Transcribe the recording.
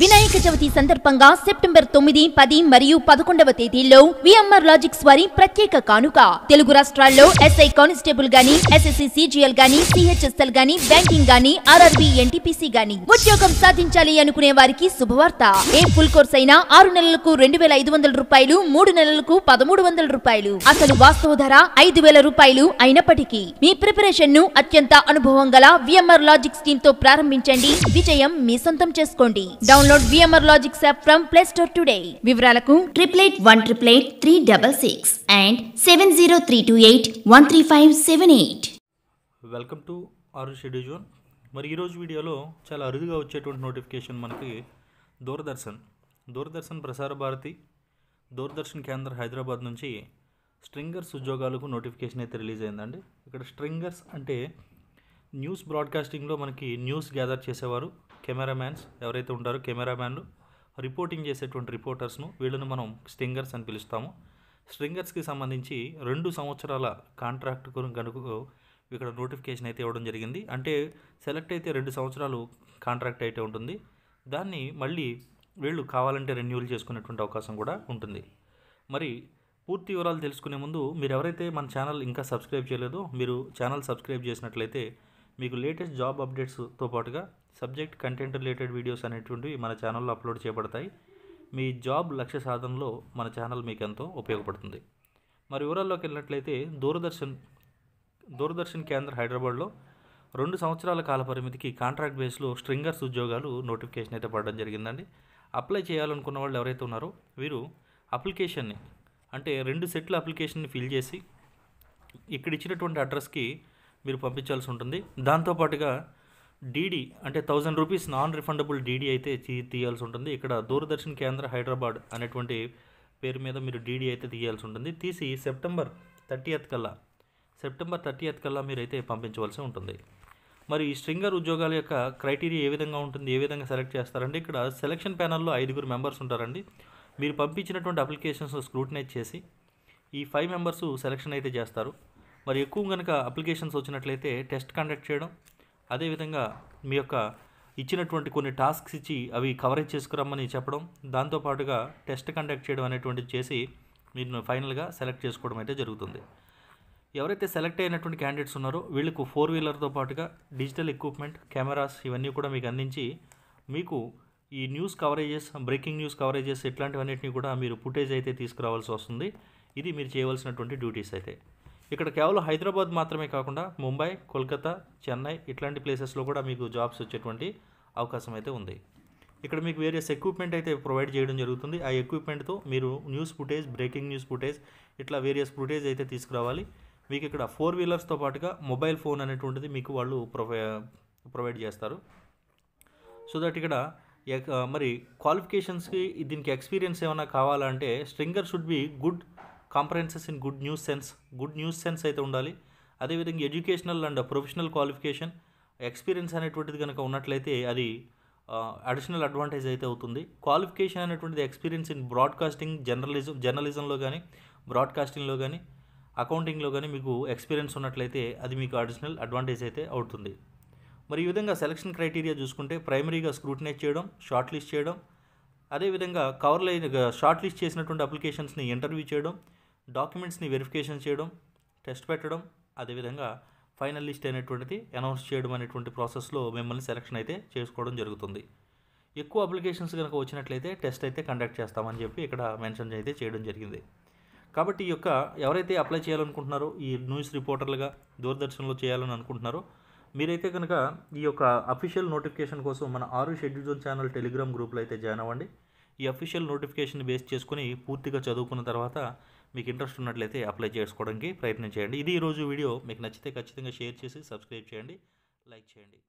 వినాయక చవితి సందర్భంగా సెప్టెంబర్ తొమ్మిది పది మరియు పదకొండవ తేదీల్లో విఎంఆర్ లాజిక్స్ వారి ప్రత్యేక కానుక తెలుగు రాష్ట్రాల్లో ఎస్ఐ కానిస్టేబుల్ గాని ఎస్ఎస్సి సిజిఎల్ గాని సిహెచ్ఎస్ఎల్ గాని బ్యాంకింగ్ గాని ఆర్ఆర్బి ఎన్టీపీసీ గాని ఉద్యోగం సాధించాలి అనుకునే వారికి శుభవార్త ఏ ఫుల్ కోర్స్ అయినా ఆరు నెలలకు రెండు వేల ఐదు వందల రూపాయలు మూడు నెలలకు పదమూడు వందల రూపాయలు అసలు వాస్తవ ధర ఐదు వేల రూపాయలు అయినప్పటికీ మీ ప్రిపరేషన్ ను అత్యంత అనుభవం గల విఎంఆర్ లాజిక్స్ టీమ్ తో ప్రారంభించండి విజయం మీ సొంతం చేసుకోండి download VMR logic app from play store today వివరాలకు triple eight one triple eight three double six and seven zero three two eight one three five seven eight welcome to ఆరు schedule zone మరి ఈరోజు వీడియోలో చాలా అరుదుగా వచ్చేటువంటి notification మనకి దూరదర్శన్ దూరదర్శన్ ప్రసార భారతి దూరదర్శన్ కేంద్ర హైదరాబాద్ నుంచి స్ట్రింగర్స్ ఉద్యోగాలకు నోటిఫికేషన్ అయితే రిలీజ్ అయిందండి ఇక్కడ స్ట్రింగర్స్ అంటే న్యూస్ బ్రాడ్కాస్టింగ్లో మనకి న్యూస్ గ్యాదర్ చేసేవారు కెమెరామ్యాన్స్ ఎవరైతే ఉంటారో కెమెరామ్యాన్లు రిపోర్టింగ్ చేసేటువంటి రిపోర్టర్స్ను వీళ్ళను మనం స్ట్రింగర్స్ అని పిలుస్తాము స్ట్రింగర్స్కి సంబంధించి రెండు సంవత్సరాల కాంట్రాక్ట్ కనుక ఇక్కడ నోటిఫికేషన్ అయితే ఇవ్వడం జరిగింది అంటే సెలెక్ట్ అయితే రెండు సంవత్సరాలు కాంట్రాక్ట్ అయితే ఉంటుంది దాన్ని మళ్ళీ వీళ్ళు కావాలంటే రెన్యూవల్ చేసుకునేటువంటి అవకాశం కూడా ఉంటుంది మరి పూర్తి వివరాలు తెలుసుకునే ముందు మీరు ఎవరైతే మన ఛానల్ ఇంకా సబ్స్క్రైబ్ చేయలేదో మీరు ఛానల్ సబ్స్క్రైబ్ చేసినట్లయితే మీకు లేటెస్ట్ జాబ్ అప్డేట్స్తో పాటుగా సబ్జెక్ట్ కంటెంట్ రిలేటెడ్ వీడియోస్ అనేటువంటివి మన ఛానల్లో అప్లోడ్ చేయబడతాయి మీ జాబ్ లక్ష్య సాధనలో మన ఛానల్ మీకు ఎంతో ఉపయోగపడుతుంది మరి వివరాల్లోకి వెళ్ళినట్లయితే దూరదర్శన్ దూరదర్శన్ కేంద్ర హైదరాబాద్లో రెండు సంవత్సరాల కాల పరిమితికి కాంట్రాక్ట్ బేస్లో స్ట్రింగర్స్ ఉద్యోగాలు నోటిఫికేషన్ అయితే పడడం జరిగిందండి అప్లై చేయాలనుకున్న వాళ్ళు ఎవరైతే ఉన్నారో వీరు అప్లికేషన్ని అంటే రెండు సెట్ల అప్లికేషన్ని ఫిల్ చేసి ఇక్కడ ఇచ్చినటువంటి అడ్రస్కి మీరు పంపించాల్సి ఉంటుంది దాంతోపాటుగా డీడీ అంటే thousand rupees non refundable DD అయితే తీయాల్సి ఉంటుంది ఇక్కడ దూరదర్శన్ కేంద్ర హైదరాబాద్ అనేటువంటి పేరు మీద మీరు డీడీ అయితే తీయాల్సి ఉంటుంది తీసి సెప్టెంబర్ థర్టీయత్ కల్లా సెప్టెంబర్ థర్టీయత్ కల్లా అయితే పంపించవలసి ఉంటుంది మరి ఈ స్ట్రింగర్ ఉద్యోగాల యొక్క క్రైటీరియా ఏ విధంగా ఉంటుంది ఏ విధంగా సెలెక్ట్ చేస్తారండి ఇక్కడ సెలక్షన్ ప్యానల్లో ఐదుగురు మెంబర్స్ ఉంటారండి మీరు పంపించినటువంటి అప్లికేషన్స్ స్క్రూటినైజ్ చేసి ఈ ఫైవ్ మెంబర్స్ సెలెక్షన్ అయితే చేస్తారు మరి ఎక్కువ కనుక అప్లికేషన్స్ వచ్చినట్లయితే టెస్ట్ కండక్ట్ చేయడం అదేవిధంగా మీ యొక్క ఇచ్చినటువంటి కొన్ని టాస్క్స్ ఇచ్చి అవి కవరేజ్ చేసుకురమ్మని చెప్పడం దాంతోపాటుగా టెస్ట్ కండక్ట్ చేయడం అనేటువంటిది చేసి మీరు ఫైనల్గా సెలెక్ట్ చేసుకోవడం అయితే జరుగుతుంది ఎవరైతే సెలెక్ట్ అయినటువంటి క్యాండిడేట్స్ ఉన్నారో వీళ్ళకు ఫోర్ వీలర్తో పాటుగా డిజిటల్ ఎక్విప్మెంట్ కెమెరాస్ ఇవన్నీ కూడా మీకు అందించి మీకు ఈ news coverages breaking news coverages ఇట్లాంటివన్నిటిని కూడా మీరు ఫుటేజ్ అయితే తీసుకురావాల్సి వస్తుంది ఇది మీరు చేయవలసినటువంటి డ్యూటీస్ అయితే ఇక్కడ కేవలం హైదరాబాద్ మాత్రమే కాకుండా ముంబై కోల్కతా చెన్నై ఇట్లాంటి ప్లేసెస్లో కూడా మీకు జాబ్స్ వచ్చేటువంటి అవకాశం అయితే ఉంది ఇక్కడ మీకు వేరియస్ ఎక్విప్మెంట్ అయితే ప్రొవైడ్ చేయడం జరుగుతుంది ఆ ఎక్విప్మెంట్తో మీరు news footage breaking news footage ఇట్లా వేరియస్ ఫుటేజ్ అయితే తీసుకురావాలి మీకు ఇక్కడ ఫోర్ వీలర్స్తో పాటుగా మొబైల్ ఫోన్ అనేటువంటిది మీకు వాళ్ళు ప్రొవై ప్రొవైడ్ చేస్తారు సో దట్ ఇక్కడ మరి క్వాలిఫికేషన్స్కి దీనికి ఎక్స్పీరియన్స్ ఏమైనా కావాలంటే stringer should be good comprehensive in good news sense good news sense అయితే ఉండాలి అదేవిధంగా educational and professional qualification experience అనేటువంటిది కనుక ఉన్నట్లయితే అది అడిషనల్ అడ్వాంటేజ్ అయితే అవుతుంది క్వాలిఫికేషన్ అనేటువంటిది ఎక్స్పీరియన్స్ ఇన్ బ్రాడ్కాస్టింగ్ జర్నలిజం జర్నలిజంలో కానీ బ్రాడ్కాస్టింగ్లో కానీ అకౌంటింగ్లో కానీ మీకు ఎక్స్పీరియన్స్ ఉన్నట్లయితే అది మీకు అడిషనల్ అడ్వాంటేజ్ అయితే అవుతుంది మరి ఈ విధంగా సెలక్షన్ క్రైటీరియా చూసుకుంటే ప్రైమరీగా స్క్రూటినైజ్ చేయడం షార్ట్ లిస్ట్ చేయడం అదేవిధంగా కవర్లో షార్ట్ లిస్ట్ చేసినటువంటి అప్లికేషన్స్ని ఇంటర్వ్యూ చేయడం డాక్యుమెంట్స్ని వెరిఫికేషన్ చేయడం టెస్ట్ పెట్టడం అదేవిధంగా ఫైనల్ లిస్ట్ అనేటువంటిది అనౌన్స్ చేయడం అనేటువంటి ప్రాసెస్లో మిమ్మల్ని సెలెక్షన్ అయితే చేసుకోవడం జరుగుతుంది ఎక్కువ అప్లికేషన్స్ కనుక వచ్చినట్లయితే టెస్ట్ అయితే కండక్ట్ చేస్తామని చెప్పి ఇక్కడ మెన్షన్ అయితే చేయడం జరిగింది కాబట్టి ఈ యొక్క ఎవరైతే అప్లై చేయాలనుకుంటున్నారో ఈ న్యూస్ రిపోర్టర్లుగా దూరదర్శన్లో చేయాలని అనుకుంటున్నారో మీరైతే కనుక ఈ యొక్క అఫీషియల్ నోటిఫికేషన్ కోసం మన ఆరు షెడ్యూల్ జోన్ ఛానల్ టెలిగ్రామ్ గ్రూప్లో అయితే జాయిన్ అవ్వండి ఈ అఫీషియల్ నోటిఫికేషన్ బేస్ చేసుకుని పూర్తిగా చదువుకున్న తర్వాత మీకు ఇంట్రెస్ట్ ఉన్నట్లయితే అప్లై చేసుకోవడానికి ప్రయత్నం చేయండి ఇది ఈరోజు వీడియో మీకు నచ్చితే ఖచ్చితంగా షేర్ చేసి సబ్స్క్రైబ్ చేయండి లైక్ చేయండి